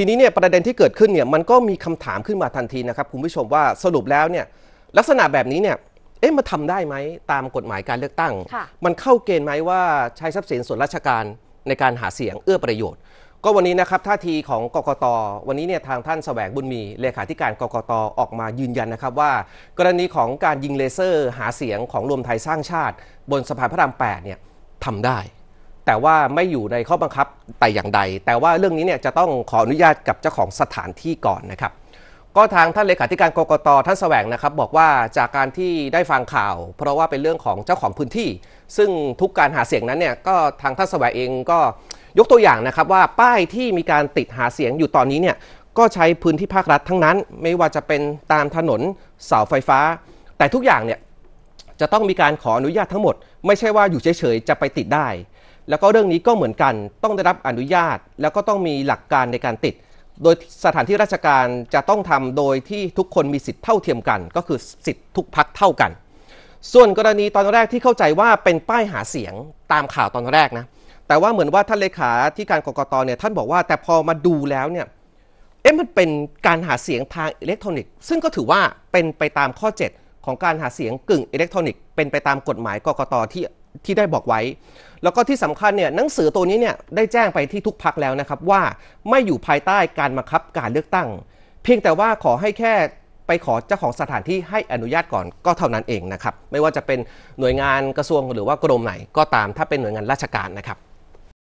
ทีนี้เนี่ยประเด็นที่เกิดขึ้นเนี่ยมันก็มีคำถามขึ้นมาทันทีนะครับ คุณผู้ชมว่าสรุปแล้วเนี่ยลักษณะแบบนี้เนี่ยเอ๊ะมาทำได้ไหมตามกฎหมายการเลือกตั้ง มันเข้าเกณฑ์ไหมว่าใช้ทรัพย์สินส่วนราชการในการหาเสียงเอื้อประโยชน์ ก็วันนี้นะครับท่าทีของกกต วันนี้เนี่ยทางท่านสแสวงบุญมี เลขาธิการกกตออกมายืนยันนะครับ ว่า กรณีของการยิงเลเซอร์หาเสียงของรวมไทยสร้างชาติ บนสะพานพระราม8เนี่ยทำได้แต่ว่าไม่อยู่ในข้อบังคับแต่อย่างใด แต่ว่าเรื่องนี้เนี่ยจะต้องขออนุญาตกับเจ้าของสถานที่ก่อนนะครับ ก็ทางท่านเลขาธิการกรกต ท่านสแสวงนะครับ บอกว่าจากการที่ได้ฟังข่าว เพราะว่าเป็นเรื่องของเจ้าของพื้นที่ ซึ่งทุกการหาเสียงนั้นเนี่ย ก็ทางท่านสแสวงเองก็ยกตัวอย่างนะครับว่าป้ายที่มีการติดหาเสียงอยู่ตอนนี้เนี่ย ก็ใช้พื้นที่ภาครัฐทั้งนั้น ไม่ว่าจะเป็นตามถนน เสาไฟฟ้า แต่ทุกอย่างเนี่ยจะต้องมีการขออนุญาตทั้งหมด ไม่ใช่ว่าอยู่เฉยๆจะไปติดได้แล้วก็เรื่องนี้ก็เหมือนกันต้องได้รับอนุญาต แล้วก็ต้องมีหลักการในการติด โดยสถานที่ราชการจะต้องทำโดยที่ทุกคนมีสิทธิ์เท่าเทียมกัน ก็คือสิทธิ์ทุกพักเท่ากัน ส่วนกรณีตอนแรกที่เข้าใจว่าเป็นป้ายหาเสียงตามข่าวตอนแรกนะแต่ว่าเหมือนว่าท่านเลขาที่การกรกตเนี่ยท่านบอกว่าแต่พอมาดูแล้วเนี่ยเอ๊ะมันเป็นการหาเสียงทางอิเล็กทรอนิกส์ซึ่งก็ถือว่าเป็นไปตามข้อ 7 ของการหาเสียงกึ่งอิเล็กทรอนิกส์เป็นไปตามกฎหมายกรกตที่ที่ได้บอกไว้ แล้วก็ที่สำคัญเนี่ยหนังสือตัวนี้เนี่ยได้แจ้งไปที่ทุกพักแล้วนะครับว่าไม่อยู่ภายใต้การบังคับการเลือกตั้ง เพียงแต่ว่าขอให้แค่ไปขอเจ้าของสถานที่ให้อนุญาตก่อนก็เท่านั้นเองนะครับ ไม่ว่าจะเป็นหน่วยงานกระทรวงหรือว่ากรมไหน ก็ตามถ้าเป็นหน่วยงานราชการนะครับ